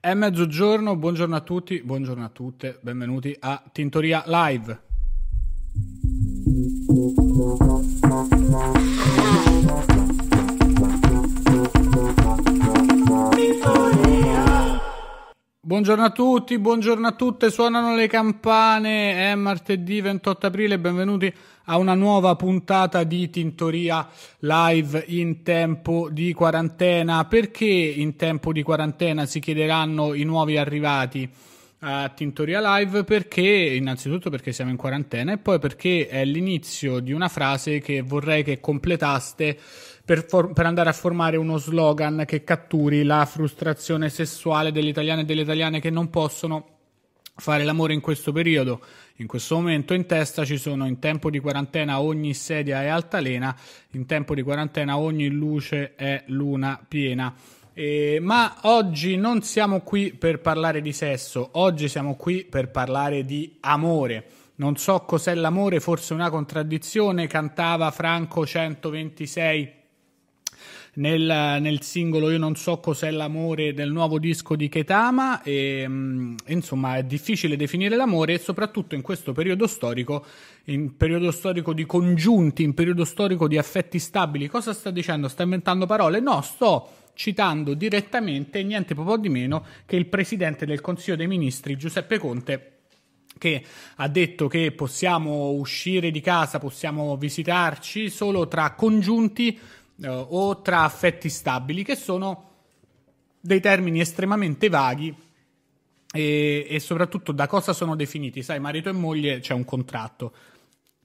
È mezzogiorno, buongiorno a tutti, buongiorno a tutte, benvenuti a Tintoria Live. Buongiorno a tutti, buongiorno a tutte, suonano le campane, è martedì 28 aprile, benvenuti a una nuova puntata di Tintoria live in tempo di quarantena. Perché in tempo di quarantena si chiederanno i nuovi arrivati? a Tintoria Live perché innanzitutto perché siamo in quarantena e poi perché è l'inizio di una frase che vorrei che completaste per, for- per, andare a formare uno slogan che catturi la frustrazione sessuale degli italiani e delle italiane che non possono fare l'amore in questo periodo. In questo momento in testa ci sono in tempo di quarantena ogni sedia è altalena, in tempo di quarantena ogni luce è luna piena. Eh, ma oggi non siamo qui per parlare di sesso, oggi siamo qui per parlare di amore. Non so cos'è l'amore, forse una contraddizione, cantava Franco 126 nel, nel, singolo Io non so cos'è l'amore del nuovo disco di Ketama e mm, insomma è difficile definire l'amore e soprattutto in questo periodo storico, in periodo storico di congiunti, in periodo storico di affetti stabili, cosa sta dicendo? Sta inventando parole? No, sto citando direttamente niente proprio di meno che il presidente del Consiglio dei Ministri Giuseppe Conte che ha detto che possiamo uscire di casa, possiamo visitarci solo tra congiunti eh, o tra affetti stabili, che sono dei termini estremamente vaghi e, e, soprattutto da cosa sono definiti. Sai, marito e moglie c'è un contratto,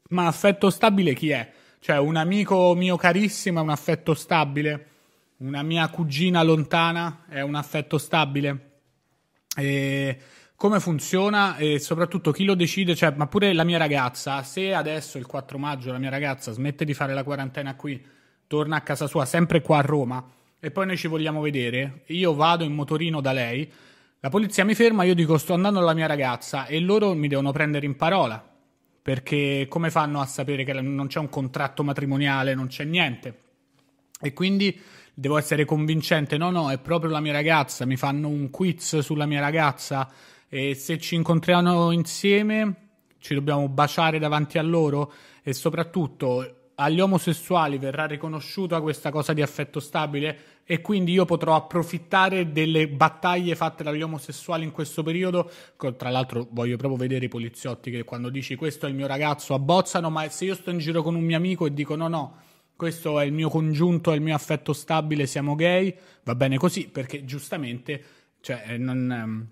ma affetto stabile chi è? Cioè un amico mio carissimo è un affetto stabile, una mia cugina lontana è un affetto stabile. E come funziona e soprattutto chi lo decide, cioè, ma pure la mia ragazza, se adesso il 4 maggio la mia ragazza smette di fare la quarantena qui torna a casa sua, sempre qua a Roma, e poi noi ci vogliamo vedere, io vado in motorino da lei, la polizia mi ferma, io dico sto andando alla mia ragazza e loro mi devono prendere in parola, perché come fanno a sapere che non c'è un contratto matrimoniale, non c'è niente? E quindi devo essere convincente, no, no, è proprio la mia ragazza, mi fanno un quiz sulla mia ragazza e se ci incontriamo insieme ci dobbiamo baciare davanti a loro e soprattutto agli omosessuali verrà riconosciuta questa cosa di affetto stabile e quindi io potrò approfittare delle battaglie fatte dagli omosessuali in questo periodo. Tra l'altro voglio proprio vedere i poliziotti che quando dici questo è il mio ragazzo abbozzano, ma se io sto in giro con un mio amico e dico no no, questo è il mio congiunto, è il mio affetto stabile, siamo gay, va bene così perché giustamente cioè, eh, non... Ehm,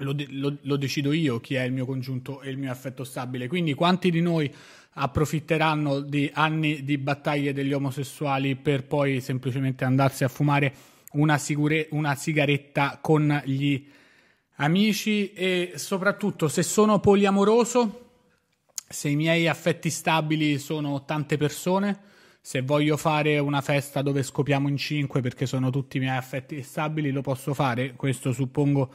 lo, lo, lo, decido io chi è il mio congiunto e il mio affetto stabile. Quindi quanti di noi approfitteranno di anni di battaglie degli omosessuali per poi semplicemente andarsi a fumare una, sigure, una sigaretta con gli amici e soprattutto se sono poliamoroso, se i miei affetti stabili sono tante persone, se voglio fare una festa dove scopiamo in cinque perché sono tutti i miei affetti stabili, lo posso fare, questo suppongo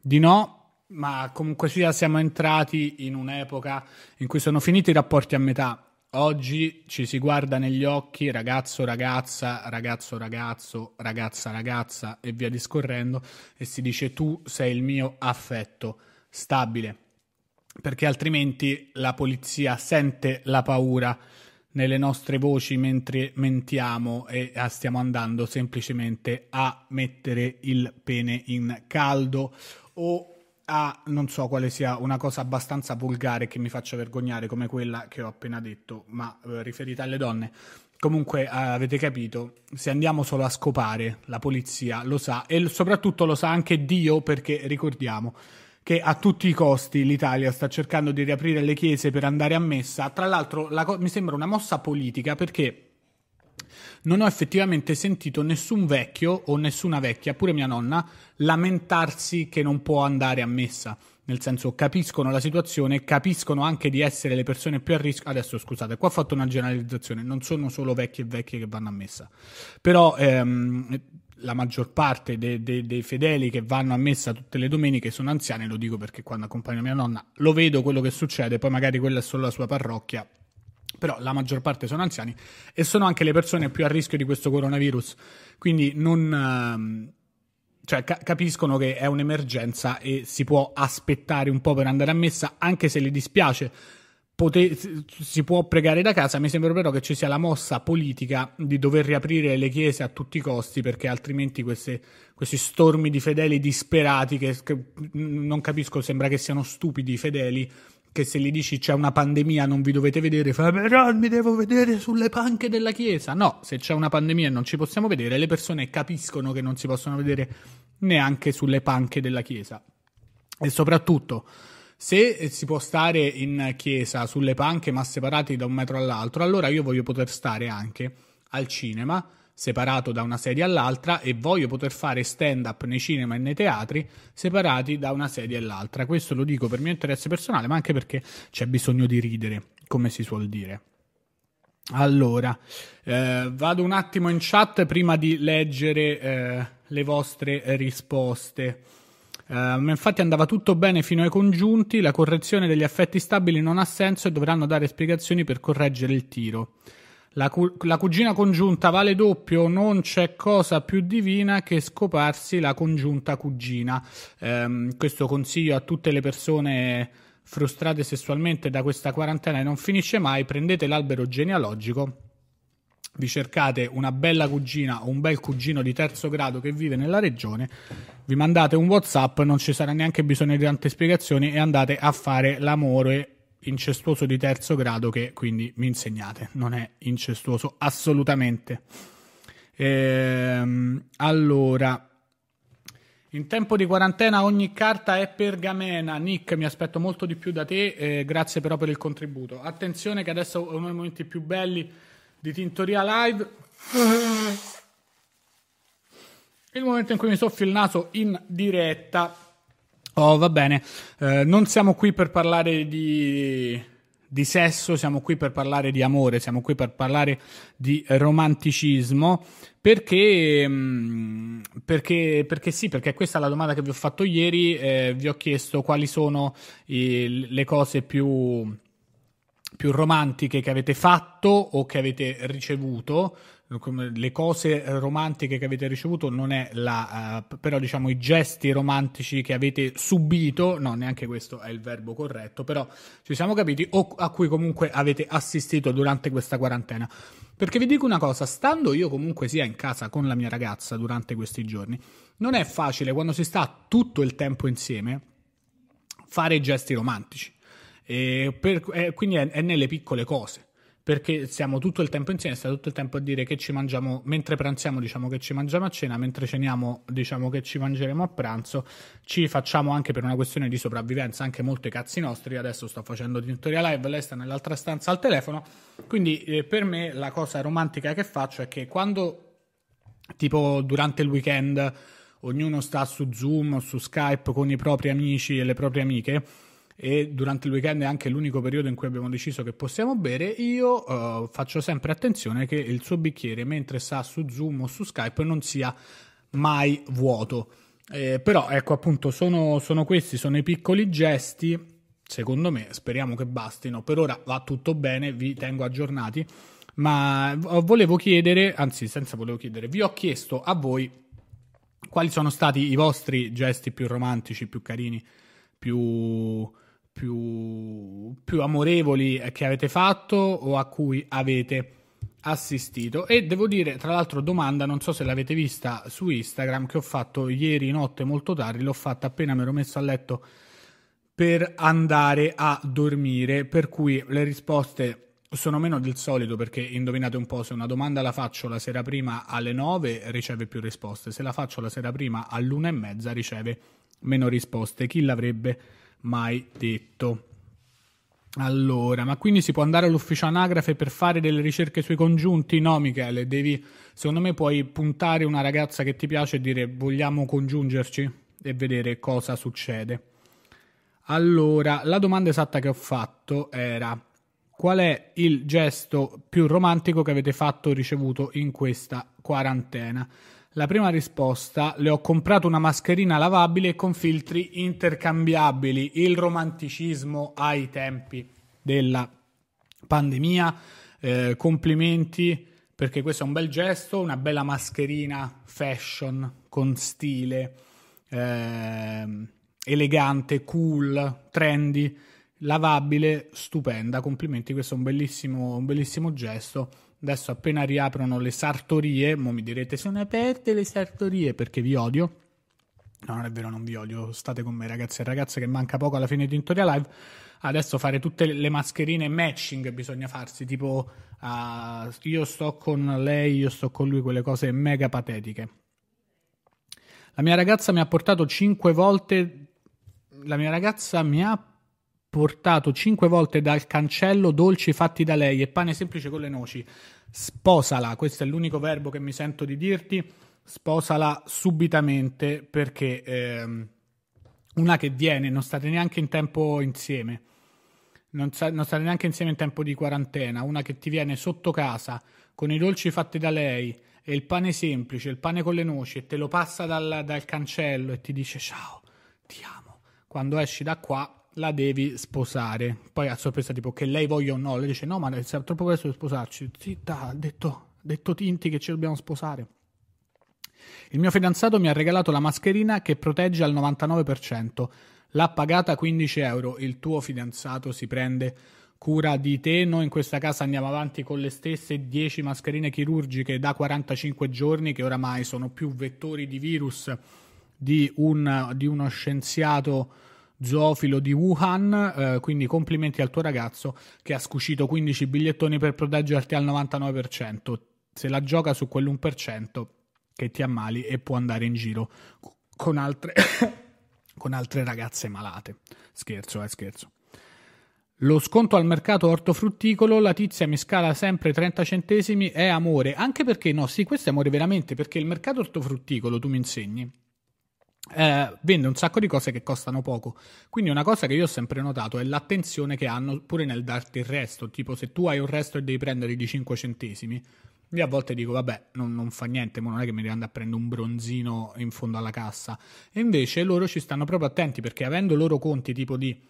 di no, ma comunque sia siamo entrati in un'epoca in cui sono finiti i rapporti a metà. Oggi ci si guarda negli occhi ragazzo, ragazza, ragazzo, ragazzo, ragazza, ragazza e via discorrendo e si dice tu sei il mio affetto stabile, perché altrimenti la polizia sente la paura nelle nostre voci mentre mentiamo e ah, stiamo andando semplicemente a mettere il pene in caldo o a non so quale sia una cosa abbastanza volgare che mi faccia vergognare come quella che ho appena detto, ma eh, riferita alle donne. Comunque eh, avete capito, se andiamo solo a scopare, la polizia lo sa e soprattutto lo sa anche Dio perché ricordiamo che a tutti i costi l'Italia sta cercando di riaprire le chiese per andare a messa. Tra l'altro la co- mi sembra una mossa politica perché non ho effettivamente sentito nessun vecchio o nessuna vecchia, pure mia nonna, lamentarsi che non può andare a messa. Nel senso, capiscono la situazione, capiscono anche di essere le persone più a rischio. Adesso, scusate, qua ho fatto una generalizzazione, non sono solo vecchie e vecchie che vanno a messa. Però ehm, la maggior parte dei, dei, dei fedeli che vanno a messa tutte le domeniche sono anziani, lo dico perché quando accompagno mia nonna lo vedo quello che succede, poi magari quella è solo la sua parrocchia, però la maggior parte sono anziani e sono anche le persone più a rischio di questo coronavirus. Quindi non, ehm, cioè, ca- capiscono che è un'emergenza e si può aspettare un po' per andare a messa, anche se le dispiace. Pote- si può pregare da casa, mi sembra però che ci sia la mossa politica di dover riaprire le chiese a tutti i costi perché altrimenti queste, questi stormi di fedeli disperati che, che non capisco, sembra che siano stupidi i fedeli, che se gli dici c'è una pandemia non vi dovete vedere, fa però mi devo vedere sulle panche della chiesa. No, se c'è una pandemia e non ci possiamo vedere, le persone capiscono che non si possono vedere neanche sulle panche della chiesa. E soprattutto, se si può stare in chiesa sulle panche ma separati da un metro all'altro, allora io voglio poter stare anche al cinema separato da una sedia all'altra e voglio poter fare stand up nei cinema e nei teatri separati da una sedia all'altra. Questo lo dico per mio interesse personale, ma anche perché c'è bisogno di ridere, come si suol dire. Allora, eh, vado un attimo in chat prima di leggere eh, le vostre risposte. Uh, infatti andava tutto bene fino ai congiunti, la correzione degli affetti stabili non ha senso e dovranno dare spiegazioni per correggere il tiro. La, cu- la, cugina congiunta vale doppio, non c'è cosa più divina che scoparsi la congiunta cugina. Ehm, questo consiglio a tutte le persone frustrate sessualmente da questa quarantena e non finisce mai, prendete l'albero genealogico, vi cercate una bella cugina o un bel cugino di terzo grado che vive nella regione, vi mandate un Whatsapp, non ci sarà neanche bisogno di tante spiegazioni e andate a fare l'amore incestuoso di terzo grado che quindi mi insegnate, non è incestuoso assolutamente. Ehm, allora, in tempo di quarantena ogni carta è pergamena. Nick, mi aspetto molto di più da te, eh, grazie però per il contributo. Attenzione che adesso è uno dei momenti più belli di Tintoria Live. Il momento in cui mi soffio il naso in diretta Oh, va bene. Eh, non siamo qui per parlare di, di, sesso, siamo qui per parlare di amore, siamo qui per parlare di romanticismo. Perché, mm, perché, perché sì, perché questa è la domanda che vi ho fatto ieri. Eh, vi ho chiesto quali sono eh, le cose più più romantiche che avete fatto o che avete ricevuto. Le cose romantiche che avete ricevuto non è la, uh, però diciamo i gesti romantici che avete subito, no, neanche questo è il verbo corretto, però ci siamo capiti, o a cui comunque avete assistito durante questa quarantena. Perché vi dico una cosa, stando io comunque sia in casa con la mia ragazza durante questi giorni, non è facile quando si sta tutto il tempo insieme fare gesti romantici per, eh, quindi è, è nelle piccole cose perché siamo tutto il tempo insieme, stiamo tutto il tempo a dire che ci mangiamo mentre pranziamo, diciamo che ci mangiamo a cena, mentre ceniamo, diciamo che ci mangeremo a pranzo. Ci facciamo anche per una questione di sopravvivenza, anche molto i cazzi nostri. Adesso sto facendo tutorial live, lei sta nell'altra stanza al telefono. Quindi eh, per me la cosa romantica che faccio è che quando tipo durante il weekend ognuno sta su Zoom o su Skype con i propri amici e le proprie amiche e durante il weekend è anche l'unico periodo in cui abbiamo deciso che possiamo bere, io uh, faccio sempre attenzione che il suo bicchiere mentre sta su Zoom o su Skype non sia mai vuoto. Eh, però ecco appunto sono, sono questi, sono i piccoli gesti secondo me, speriamo che bastino. Per ora va tutto bene, vi tengo aggiornati. Ma volevo chiedere, anzi, senza volevo chiedere, vi ho chiesto a voi quali sono stati i vostri gesti più romantici, più carini, più più, più amorevoli che avete fatto o a cui avete assistito e devo dire tra l'altro domanda non so se l'avete vista su Instagram che ho fatto ieri notte molto tardi l'ho fatta appena mi ero messo a letto per andare a dormire per cui le risposte sono meno del solito perché indovinate un po' se una domanda la faccio la sera prima alle 9 riceve più risposte se la faccio la sera prima all'una e mezza riceve meno risposte chi l'avrebbe mai detto. Allora, ma quindi si può andare all'ufficio anagrafe per fare delle ricerche sui congiunti? No, Michele, devi, secondo me puoi puntare una ragazza che ti piace e dire vogliamo congiungerci e vedere cosa succede. Allora, la domanda esatta che ho fatto era qual è il gesto più romantico che avete fatto o ricevuto in questa quarantena? La prima risposta, le ho comprato una mascherina lavabile con filtri intercambiabili, il romanticismo ai tempi della pandemia. Eh, complimenti perché questo è un bel gesto, una bella mascherina fashion con stile, eh, elegante, cool, trendy, lavabile, stupenda. Complimenti, questo è un bellissimo, un bellissimo gesto Adesso appena riaprono le sartorie, mo mi direte sono aperte le sartorie perché vi odio. No, non è vero, non vi odio, state con me ragazzi e ragazze che manca poco alla fine di un live. Adesso fare tutte le mascherine matching bisogna farsi, tipo uh, io sto con lei, io sto con lui, quelle cose mega patetiche. La mia ragazza mi ha portato 5 volte la mia ragazza mi ha portato cinque volte dal cancello dolci fatti da lei e pane semplice con le noci. Sposala, questo è l'unico verbo che mi sento di dirti. Sposala subitamente perché ehm, una che viene, non state neanche in tempo insieme, non, sa- non state neanche insieme in tempo di quarantena, una che ti viene sotto casa con i dolci fatti da lei e il pane semplice, il pane con le noci e te lo passa dal, dal cancello e ti dice ciao, ti amo. Quando esci da qua la devi sposare. Poi a sorpresa, tipo, che lei voglia o no, le dice: No, ma è troppo presto per sposarci. Zitta, ha detto, detto Tinti che ci dobbiamo sposare. Il mio fidanzato mi ha regalato la mascherina che protegge al 99%. L'ha pagata 15 euro. Il tuo fidanzato si prende cura di te. Noi in questa casa andiamo avanti con le stesse 10 mascherine chirurgiche da 45 giorni, che oramai sono più vettori di virus di, un, di uno scienziato zoofilo di Wuhan, eh, quindi complimenti al tuo ragazzo che ha scucito 15 bigliettoni per proteggerti al 99%, se la gioca su quell'1% che ti ammali e può andare in giro con altre, con altre ragazze malate. Scherzo, eh, scherzo. Lo sconto al mercato ortofrutticolo, la tizia mi scala sempre 30 centesimi, è amore. Anche perché, no, sì, questo è amore veramente, perché il mercato ortofrutticolo, tu mi insegni, eh, vende un sacco di cose che costano poco. Quindi una cosa che io ho sempre notato è l'attenzione che hanno pure nel darti il resto. Tipo se tu hai un resto e devi prendere di 5 centesimi, io a volte dico vabbè non, non fa niente, ma non è che mi devo andare a prendere un bronzino in fondo alla cassa. E invece loro ci stanno proprio attenti perché avendo loro conti tipo di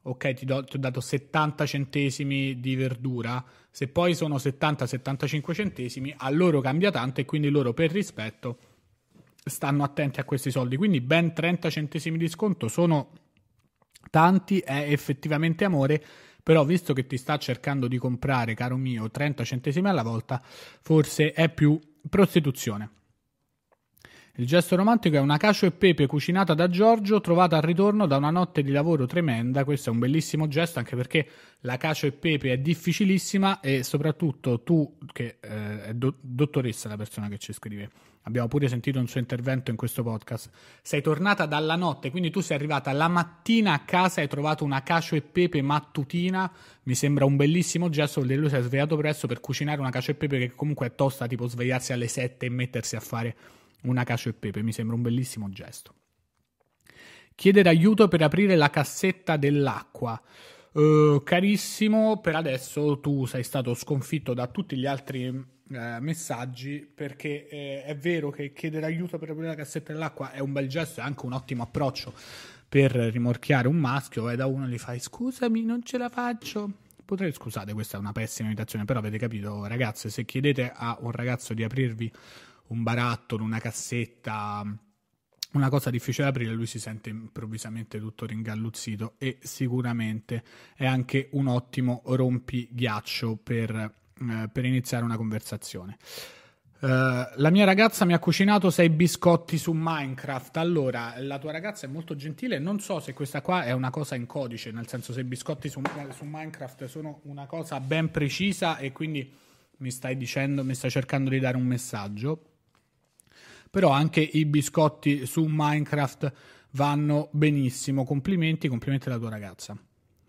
ok ti, do, ti ho dato 70 centesimi di verdura, se poi sono 70-75 centesimi a loro cambia tanto e quindi loro per rispetto stanno attenti a questi soldi. Quindi ben 30 centesimi di sconto sono tanti, è effettivamente amore, però visto che ti sta cercando di comprare, caro mio, 30 centesimi alla volta, forse è più prostituzione. Il gesto romantico è una cacio e pepe cucinata da Giorgio, trovata al ritorno da una notte di lavoro tremenda. Questo è un bellissimo gesto, anche perché la cacio e pepe è difficilissima e soprattutto tu, che eh, è do- dottoressa la persona che ci scrive, abbiamo pure sentito un suo intervento in questo podcast, sei tornata dalla notte, quindi tu sei arrivata la mattina a casa e hai trovato una cacio e pepe mattutina, mi sembra un bellissimo gesto, perché lui si è svegliato presto per cucinare una cacio e pepe che comunque è tosta, tipo svegliarsi alle sette e mettersi a fare una cacio e pepe, mi sembra un bellissimo gesto. Chiedere aiuto per aprire la cassetta dell'acqua. Uh, carissimo, per adesso tu sei stato sconfitto da tutti gli altri eh, messaggi perché eh, è vero che chiedere aiuto per aprire la cassetta dell'acqua è un bel gesto, è anche un ottimo approccio per rimorchiare un maschio. e da uno gli fai scusami, non ce la faccio. Potrei, scusate, questa è una pessima imitazione, però avete capito, ragazze, se chiedete a un ragazzo di aprirvi un barattolo, una cassetta, una cosa difficile da aprire, lui si sente improvvisamente tutto ringalluzzito e sicuramente è anche un ottimo rompighiaccio per, eh, per iniziare una conversazione. Uh, la mia ragazza mi ha cucinato sei biscotti su Minecraft. Allora, la tua ragazza è molto gentile. Non so se questa qua è una cosa in codice, nel senso se i biscotti su, eh, su, Minecraft sono una cosa ben precisa e quindi mi stai dicendo, mi stai cercando di dare un messaggio però anche i biscotti su Minecraft vanno benissimo. Complimenti, complimenti alla tua ragazza.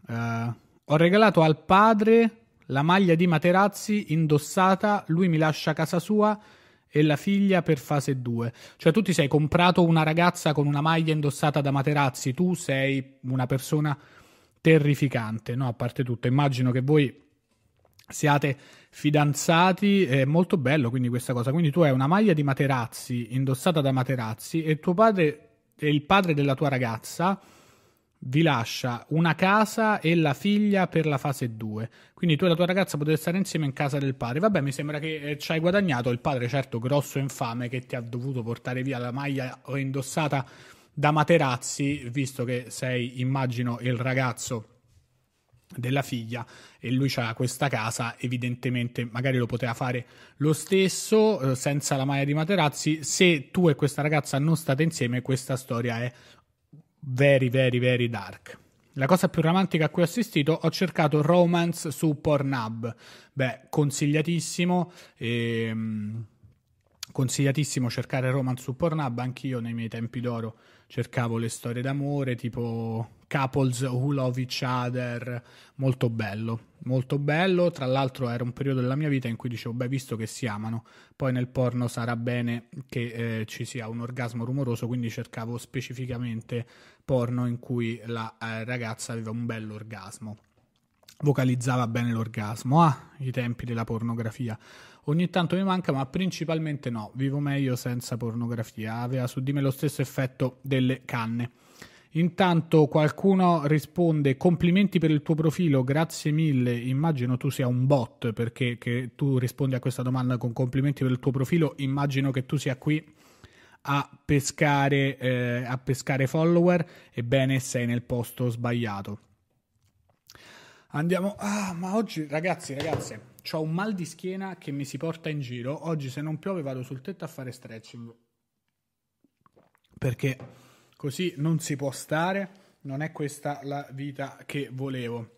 Uh, ho regalato al padre la maglia di Materazzi indossata, lui mi lascia a casa sua e la figlia per fase 2. Cioè tu ti sei comprato una ragazza con una maglia indossata da Materazzi, tu sei una persona terrificante, no? A parte tutto, immagino che voi siate fidanzati, è molto bello quindi questa cosa. Quindi tu hai una maglia di Materazzi indossata da Materazzi e tuo padre e il padre della tua ragazza vi lascia una casa e la figlia per la fase 2. Quindi tu e la tua ragazza potete stare insieme in casa del padre. Vabbè, mi sembra che eh, ci hai guadagnato il padre, certo, grosso e infame che ti ha dovuto portare via la maglia indossata da Materazzi, visto che sei, immagino, il ragazzo della figlia e lui ha questa casa evidentemente magari lo poteva fare lo stesso eh, senza la maglia di Materazzi se tu e questa ragazza non state insieme questa storia è very very very dark la cosa più romantica a cui ho assistito ho cercato romance su Pornhub beh consigliatissimo ehm consigliatissimo cercare romance su Pornhub, anch'io nei miei tempi d'oro cercavo le storie d'amore tipo Couples Who Love Each Other, molto bello, molto bello, tra l'altro era un periodo della mia vita in cui dicevo, beh, visto che si amano, poi nel porno sarà bene che eh, ci sia un orgasmo rumoroso, quindi cercavo specificamente porno in cui la eh, ragazza aveva un bello orgasmo vocalizzava bene l'orgasmo. Ah, i tempi della pornografia. Ogni tanto mi manca, ma principalmente no, vivo meglio senza pornografia, aveva su di me lo stesso effetto delle canne. Intanto qualcuno risponde complimenti per il tuo profilo, grazie mille, immagino tu sia un bot perché tu rispondi a questa domanda con complimenti per il tuo profilo, immagino che tu sia qui a pescare, eh, a pescare follower, ebbene sei nel posto sbagliato. Andiamo, ah ma oggi ragazzi, ragazze ho un mal di schiena che mi si porta in giro. Oggi se non piove vado sul tetto a fare stretching. Perché così non si può stare, non è questa la vita che volevo.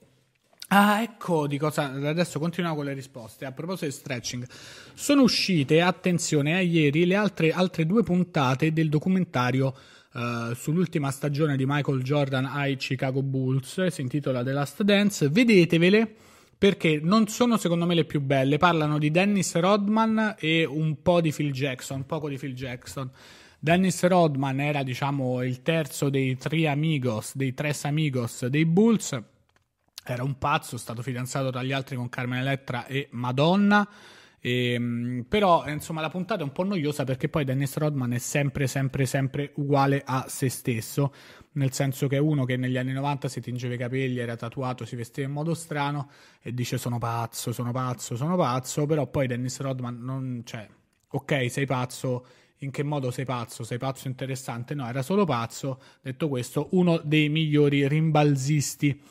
Ah, ecco di cosa. Adesso continuiamo con le risposte. A proposito di stretching, sono uscite, attenzione, a eh, ieri le altre, altre due puntate del documentario eh, sull'ultima stagione di Michael Jordan ai Chicago Bulls. Eh, si intitola The Last Dance. Vedetevele perché non sono secondo me le più belle. Parlano di Dennis Rodman e un po' di Phil Jackson, poco di Phil Jackson. Dennis Rodman era, diciamo, il terzo dei tre amigos, dei tres amigos dei Bulls. Era un pazzo, è stato fidanzato tra gli altri con Carmen Elettra e Madonna. E, ehm, però insomma la puntata è un po' noiosa perché poi Dennis Rodman è sempre sempre sempre uguale a se stesso nel senso che uno che negli anni 90 si tingeva i capelli, era tatuato, si vestiva in modo strano e dice sono pazzo, sono pazzo, sono pazzo, però poi Dennis Rodman non c'è. Cioè, ok, sei pazzo, in che modo sei pazzo? Sei pazzo interessante? No, era solo pazzo. Detto questo, uno dei migliori rimbalzisti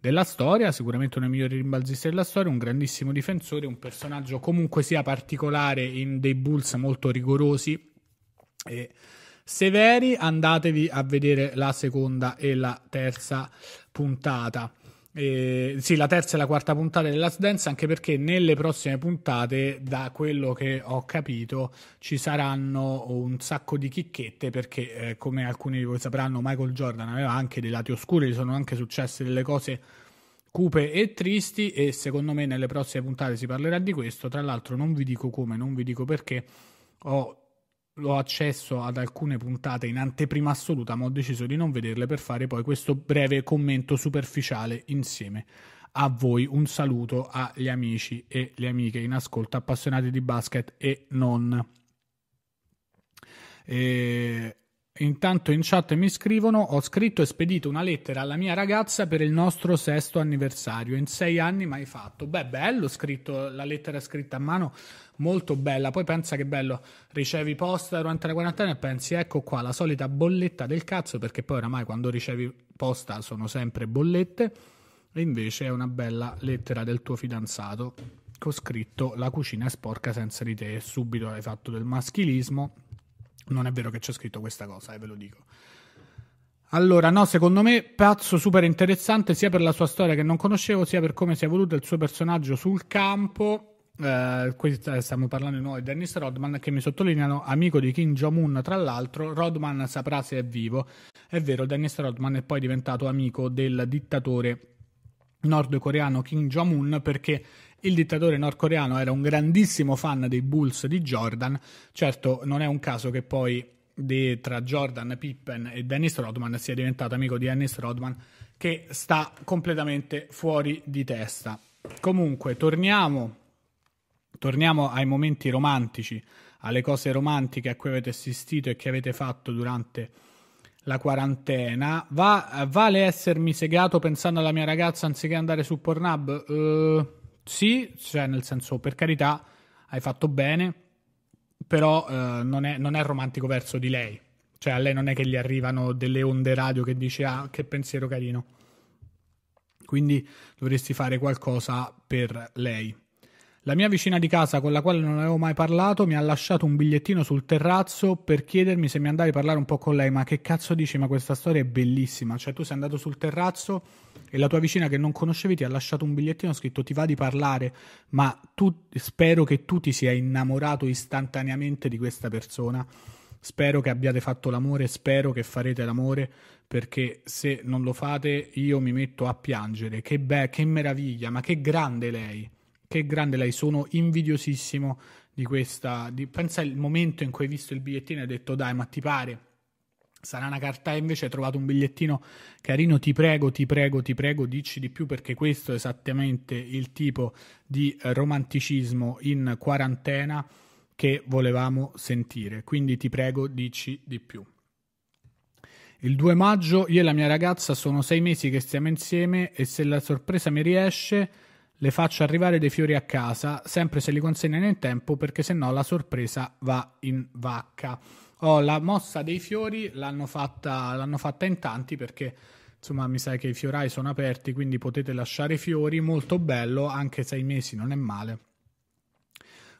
della storia, sicuramente uno dei migliori rimbalzisti della storia, un grandissimo difensore, un personaggio comunque sia particolare in dei Bulls molto rigorosi e severi, andatevi a vedere la seconda e la terza puntata. Eh, sì, la terza e la quarta puntata della Dance, anche perché nelle prossime puntate, da quello che ho capito, ci saranno un sacco di chicchette, perché eh, come alcuni di voi sapranno, Michael Jordan aveva anche dei lati oscuri, gli sono anche successe delle cose cupe e tristi e secondo me nelle prossime puntate si parlerà di questo. Tra l'altro non vi dico come, non vi dico perché, ho l'ho accesso ad alcune puntate in anteprima assoluta, ma ho deciso di non vederle per fare poi questo breve commento superficiale insieme a voi. Un saluto agli amici e le amiche in ascolto, appassionati di basket e non. E Intanto in chat mi scrivono: Ho scritto e spedito una lettera alla mia ragazza per il nostro sesto anniversario. In sei anni mai fatto. Beh, bello scritto, la lettera scritta a mano, molto bella. Poi pensa che bello, ricevi posta durante la quarantena e pensi: Ecco qua la solita bolletta del cazzo, perché poi oramai quando ricevi posta sono sempre bollette. E invece è una bella lettera del tuo fidanzato Che ho scritto: La cucina è sporca senza di te. Subito hai fatto del maschilismo non è vero che c'è scritto questa cosa, eh, ve lo dico. Allora, no, secondo me pazzo super interessante sia per la sua storia che non conoscevo, sia per come si è evoluto il suo personaggio sul campo. Eh, eh stiamo parlando di nuovo di Dennis Rodman che mi sottolineano amico di Kim Jong-un tra l'altro Rodman saprà se è vivo è vero Dennis Rodman è poi diventato amico del dittatore nordcoreano Kim Jong-un perché il dittatore nordcoreano era un grandissimo fan dei Bulls di Jordan, certo non è un caso che poi di, tra Jordan Pippen e Dennis Rodman sia diventato amico di Dennis Rodman che sta completamente fuori di testa. Comunque, torniamo, torniamo ai momenti romantici, alle cose romantiche a cui avete assistito e che avete fatto durante la quarantena. Va, vale essermi segato pensando alla mia ragazza anziché andare su Pornhub? Uh... Sì, cioè nel senso, per carità, hai fatto bene, però eh, non, è, non, è, romantico verso di lei. Cioè a lei non è che gli arrivano delle onde radio che dice ah, che pensiero carino. Quindi dovresti fare qualcosa per lei. La mia vicina di casa, con la quale non avevo mai parlato, mi ha lasciato un bigliettino sul terrazzo per chiedermi se mi andavi a parlare un po' con lei. Ma che cazzo dici? Ma questa storia è bellissima. Cioè, tu sei andato sul terrazzo e la tua vicina che non conoscevi ti ha lasciato un bigliettino scritto ti va di parlare, ma tu, spero che tu ti sia innamorato istantaneamente di questa persona. Spero che abbiate fatto l'amore, spero che farete l'amore, perché se non lo fate io mi metto a piangere. Che beh, che meraviglia, ma che grande lei che grande lei, sono invidiosissimo di questa. Di, pensa al momento in cui hai visto il bigliettino e hai detto dai, ma ti pare? Sarà una carta e invece hai trovato un bigliettino carino, ti prego, ti prego, ti prego, dici di più perché questo è esattamente il tipo di romanticismo in quarantena che volevamo sentire. Quindi ti prego, dici di più. Il 2 maggio io e la mia ragazza sono sei mesi che stiamo insieme e se la sorpresa mi riesce le faccio arrivare dei fiori a casa, sempre se li consegnano in tempo, perché se no la sorpresa va in vacca. Oh, la mossa dei fiori l'hanno fatta, l'hanno fatta in tanti perché insomma mi sa che i fiorai sono aperti, quindi potete lasciare i fiori, molto bello, anche sei mesi non è male.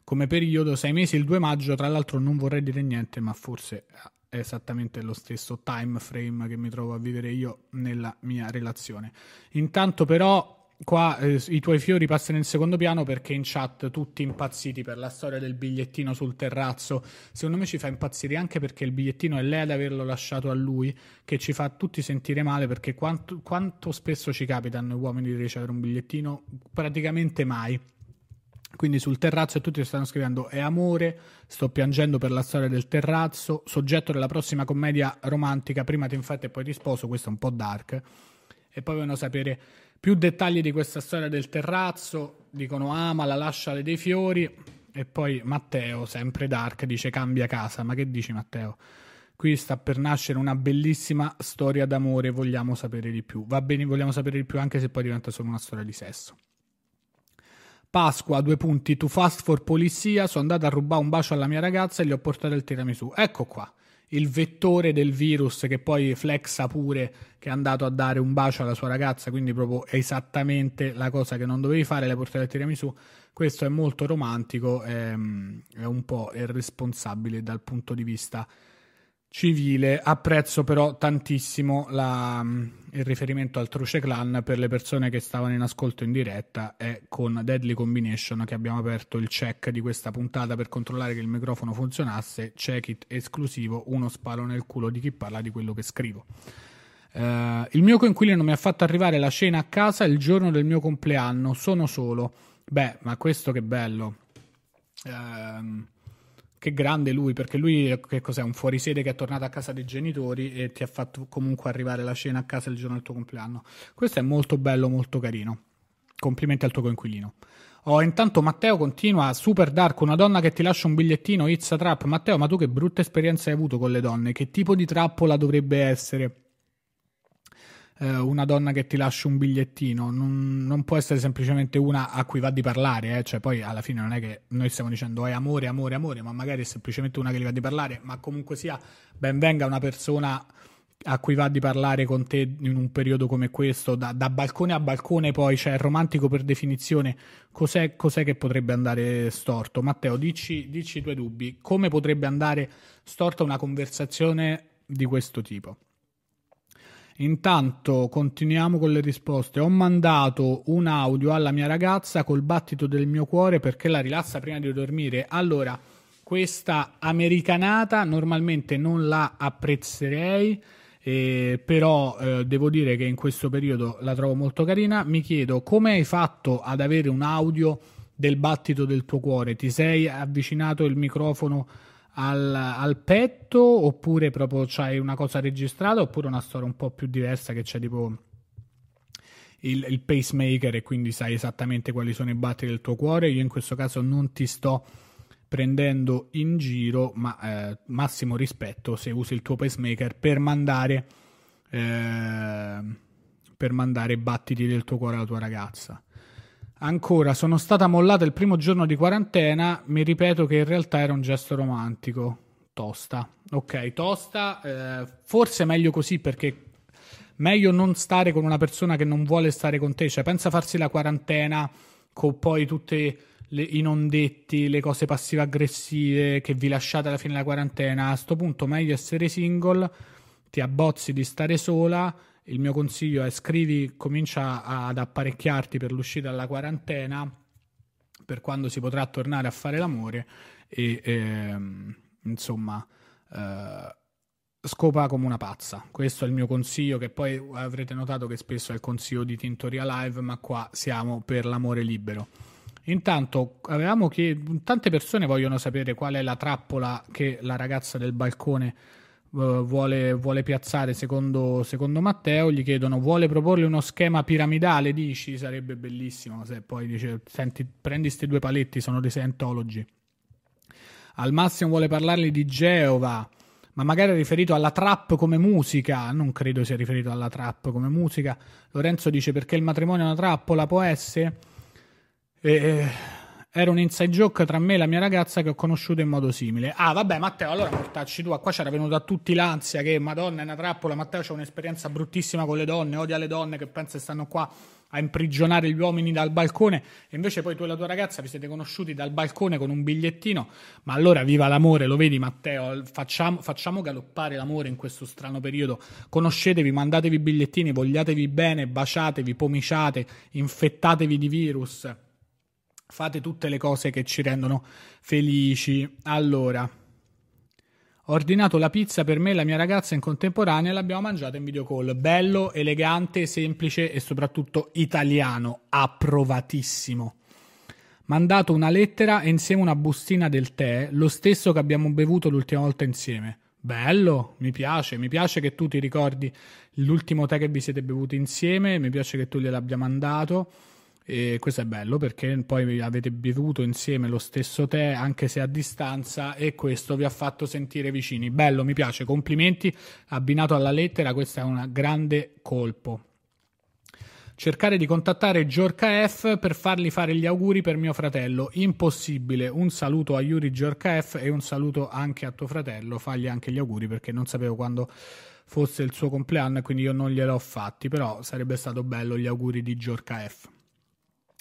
Come periodo, sei mesi il 2 maggio, tra l'altro non vorrei dire niente, ma forse è esattamente lo stesso time frame che mi trovo a vivere io nella mia relazione. Intanto però Qua eh, i tuoi fiori passano in secondo piano perché in chat tutti impazziti per la storia del bigliettino sul terrazzo. Secondo me ci fa impazzire anche perché il bigliettino è lei ad averlo lasciato a lui, che ci fa tutti sentire male perché quanto, quanto spesso ci capita a noi uomini di ricevere un bigliettino? Praticamente mai. Quindi sul terrazzo e tutti stanno scrivendo è amore, sto piangendo per la storia del terrazzo, soggetto della prossima commedia romantica, prima ti infatti e poi ti sposo, questo è un po' dark. E poi vogliono sapere più dettagli di questa storia del terrazzo, dicono ama amala, lasciale dei fiori. E poi Matteo, sempre Dark, dice cambia casa. Ma che dici Matteo? Qui sta per nascere una bellissima storia d'amore, vogliamo sapere di più. Va bene, vogliamo sapere di più anche se poi diventa solo una storia di sesso. Pasqua, due punti, tu fast for polizia, sono andata a rubare un bacio alla mia ragazza e gli ho portato il tiramisù. Ecco qua il vettore del virus che poi flexa pure che è andato a dare un bacio alla sua ragazza, quindi proprio esattamente la cosa che non dovevi fare, le portata a tiramisù. Questo è molto romantico, ehm, è un po' irresponsabile dal punto di vista civile. Apprezzo però tantissimo la, mm, il riferimento al Truce Clan per le persone che stavano in ascolto in diretta È con Deadly Combination che abbiamo aperto il check di questa puntata per controllare che il microfono funzionasse. Check it esclusivo, uno spalo nel culo di chi parla di quello che scrivo. Uh, il mio coinquilino mi ha fatto arrivare la cena a casa il giorno del mio compleanno, sono solo. Beh, ma questo che bello. Uh, che grande lui, perché lui che cos'è? Un fuorisede che è tornato a casa dei genitori e ti ha fatto comunque arrivare la cena a casa il giorno del tuo compleanno. Questo è molto bello, molto carino. Complimenti al tuo coinquilino. Oh, intanto Matteo continua, super dark, una donna che ti lascia un bigliettino, it's a trap. Matteo, ma tu che brutta esperienza hai avuto con le donne? Che tipo di trappola dovrebbe essere? eh, una donna che ti lascia un bigliettino non, non, può essere semplicemente una a cui va di parlare, eh? cioè poi alla fine non è che noi stiamo dicendo è eh, amore, amore, amore, ma magari è semplicemente una che gli va di parlare, ma comunque sia ben venga una persona a cui va di parlare con te in un periodo come questo, da, da balcone a balcone poi, cioè romantico per definizione, cos'è, cos'è che potrebbe andare storto? Matteo, dici, dici i tuoi dubbi, come potrebbe andare storta una conversazione di questo tipo? Intanto continuiamo con le risposte. Ho mandato un audio alla mia ragazza col battito del mio cuore perché la rilassa prima di dormire. Allora, questa americanata normalmente non la apprezzerei. Eh, però eh, devo dire che in questo periodo la trovo molto carina. Mi chiedo come hai fatto ad avere un audio del battito del tuo cuore? Ti sei avvicinato il microfono al, al petto oppure proprio c'hai una cosa registrata oppure una storia un po' più diversa che c'è tipo il, il pacemaker e quindi sai esattamente quali sono i battiti del tuo cuore. Io in questo caso non ti sto prendendo in giro, ma eh, massimo rispetto se usi il tuo pacemaker per mandare, eh, per mandare battiti del tuo cuore alla tua ragazza. Ancora, sono stata mollata il primo giorno di quarantena, mi ripeto che in realtà era un gesto romantico. Tosta. Ok, tosta, eh, forse meglio così perché meglio non stare con una persona che non vuole stare con te, cioè pensa farsi la quarantena con poi tutti i nondetti, le cose passive aggressive che vi lasciate alla fine della quarantena. A questo punto meglio essere single, ti abbozzi di stare sola il mio consiglio è scrivi, comincia ad apparecchiarti per l'uscita dalla quarantena, per quando si potrà tornare a fare l'amore e, e ehm, insomma eh, scopa come una pazza. Questo è il mio consiglio che poi avrete notato che spesso è il consiglio di Tintoria Live, ma qua siamo per l'amore libero. Intanto avevamo che tante persone vogliono sapere qual è la trappola che la ragazza del balcone eh, vuole, vuole, piazzare secondo, secondo, Matteo, gli chiedono vuole proporle uno schema piramidale, dici sarebbe bellissimo se poi dice senti prendi questi due paletti, sono dei Scientology. Al massimo vuole parlargli di Geova, ma magari è riferito alla trap come musica, non credo sia riferito alla trap come musica. Lorenzo dice perché il matrimonio è una trappola, può essere... E, eh, era un inside joke tra me e la mia ragazza che ho conosciuto in modo simile. Ah, vabbè, Matteo, allora mortacci tu. Qua c'era venuta a tutti l'ansia che Madonna è una trappola. Matteo c'è un'esperienza bruttissima con le donne, odia le donne che pensa stanno qua a imprigionare gli uomini dal balcone e invece poi tu e la tua ragazza vi siete conosciuti dal balcone con un bigliettino ma allora viva l'amore lo vedi Matteo facciamo, facciamo galoppare l'amore in questo strano periodo conoscetevi mandatevi bigliettini vogliatevi bene baciatevi pomiciate infettatevi di virus Fate tutte le cose che ci rendono felici. Allora, ho ordinato la pizza per me e la mia ragazza in contemporanea e l'abbiamo mangiata in video call. Bello, elegante, semplice e soprattutto italiano. Approvatissimo. Mandato una lettera e insieme una bustina del tè, lo stesso che abbiamo bevuto l'ultima volta insieme. Bello, mi piace, mi piace che tu ti ricordi l'ultimo tè che vi siete bevuti insieme, mi piace che tu gliel'abbia mandato. E questo è bello perché poi avete bevuto insieme lo stesso tè, anche se a distanza, e questo vi ha fatto sentire vicini. Bello, mi piace, complimenti. Abbinato alla lettera, questo è un grande colpo. Cercare di contattare Giorca F per fargli fare gli auguri per mio fratello. Impossibile. Un saluto a Yuri Giorca F e un saluto anche a tuo fratello. Fagli anche gli auguri perché non sapevo quando fosse il suo compleanno e quindi io non gliel'ho fatti, però sarebbe stato bello gli auguri di Giorca F.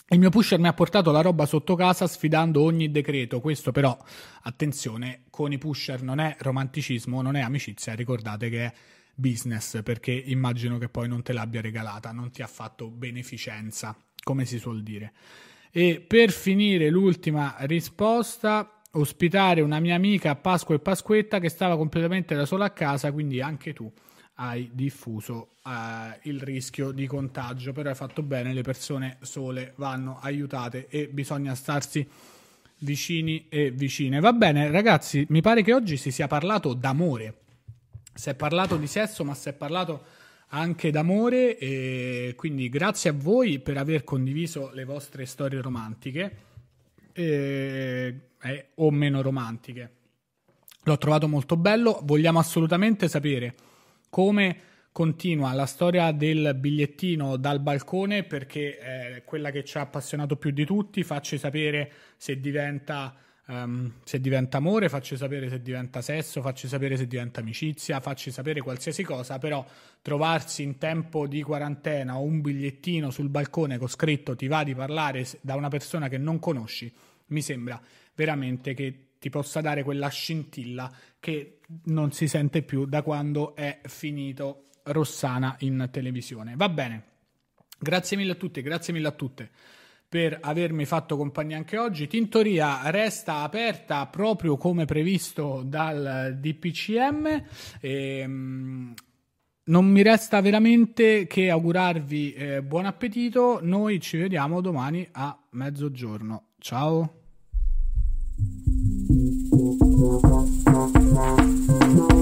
Il mio pusher mi ha portato la roba sotto casa sfidando ogni decreto. Questo però, attenzione, con i pusher non è romanticismo, non è amicizia, ricordate che è business perché immagino che poi non te l'abbia regalata, non ti ha fatto beneficenza, come si suol dire. E per finire l'ultima risposta, ospitare una mia amica a Pasqua e Pasquetta che stava completamente da sola a casa, quindi anche tu hai diffuso eh, il rischio di contagio, però hai fatto bene, le persone sole vanno aiutate e bisogna starsi vicini e vicine. Va bene, ragazzi, mi pare che oggi si sia parlato d'amore. Si è parlato di sesso, ma si è parlato anche d'amore e quindi grazie a voi per aver condiviso le vostre storie romantiche e, eh, o meno romantiche. L'ho trovato molto bello, vogliamo assolutamente sapere come continua la storia del bigliettino dal balcone perché è eh, quella che ci ha appassionato più di tutti, facci sapere se diventa, um, se diventa amore, facci sapere se diventa sesso, facci sapere se diventa amicizia, facci sapere qualsiasi cosa, però trovarsi in tempo di quarantena un bigliettino sul balcone con scritto ti va di parlare da una persona che non conosci mi sembra veramente che ti possa dare quella scintilla che non si sente più da quando è finito Rossana in televisione. Va bene, grazie mille a tutti, grazie mille a tutte per avermi fatto compagnia anche oggi. Tintoria resta aperta proprio come previsto dal DPCM. Ehm, non mi resta veramente che augurarvi eh, buon appetito. Noi ci vediamo domani a mezzogiorno. Ciao. Thank you.